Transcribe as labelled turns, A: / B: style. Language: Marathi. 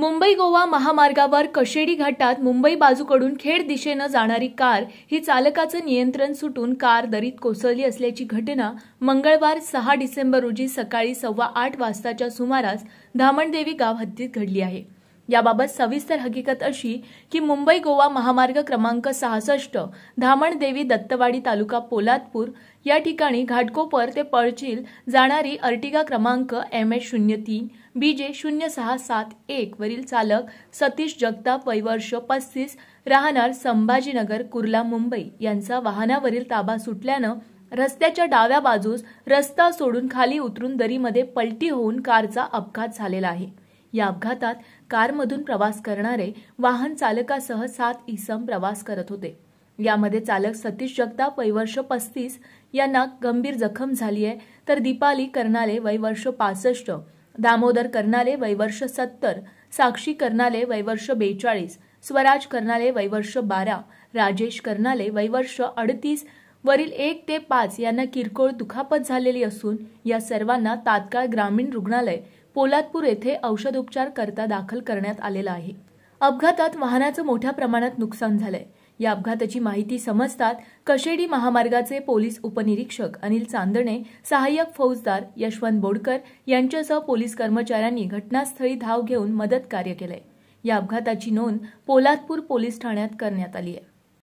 A: मुंबई गोवा महामार्गावर कशेडी घाटात मुंबई बाजूकडून खेड दिशेनं जाणारी कार ही चालकाचं नियंत्रण सुटून कार दरीत कोसळली असल्याची घटना मंगळवार सहा डिसेंबर रोजी सकाळी सव्वा आठ वाजताच्या सुमारास धामणदेवी गाव हद्दीत घडली आहे याबाबत सविस्तर हकीकत अशी की मुंबई गोवा महामार्ग क्रमांक सहासष्ट धामणदेवी दत्तवाडी तालुका पोलादपूर या ठिकाणी घाटकोपर ते पळचील जाणारी अर्टिगा क्रमांक एम एच शून्य तीन बी जे शून्य सहा सात एक वरील चालक सतीश जगताप वैवर्ष पस्तीस राहणार संभाजीनगर कुर्ला मुंबई यांचा वाहनावरील ताबा सुटल्यानं रस्त्याच्या डाव्या बाजूस रस्ता सोडून खाली उतरून दरीमध्ये पलटी होऊन कारचा अपघात झालेला आहे या अपघातात कारमधून प्रवास करणारे वाहन चालकासह सात इसम प्रवास करत होते यामध्ये चालक सतीश जगताप वय वर्ष पस्तीस यांना गंभीर जखम झाली आहे तर दीपाली कर्नाले वय वर्ष पासष्ट दामोदर कर्नाले वय वर्ष सत्तर साक्षी कर्नाले वय वर्ष बेचाळीस स्वराज कर्नाले वय वर्ष बारा राजेश कर्नाले वय वर्ष अडतीस वरील एक ते पाच यांना किरकोळ दुखापत झालेली असून या सर्वांना तात्काळ ग्रामीण रुग्णालय पोलादपूर येथे औषधोपचार करता दाखल करण्यात आलेला आहे अपघातात वाहनाचं मोठ्या प्रमाणात नुकसान झालंय या अपघाताची माहिती समजतात कशेडी महामार्गाचे पोलीस उपनिरीक्षक अनिल चांदणे सहाय्यक फौजदार यशवंत बोडकर यांच्यासह पोलीस कर्मचाऱ्यांनी घटनास्थळी धाव घेऊन मदत कार्य केलंय या अपघाताची नोंद पोलादपूर पोलीस ठाण्यात करण्यात आली आहे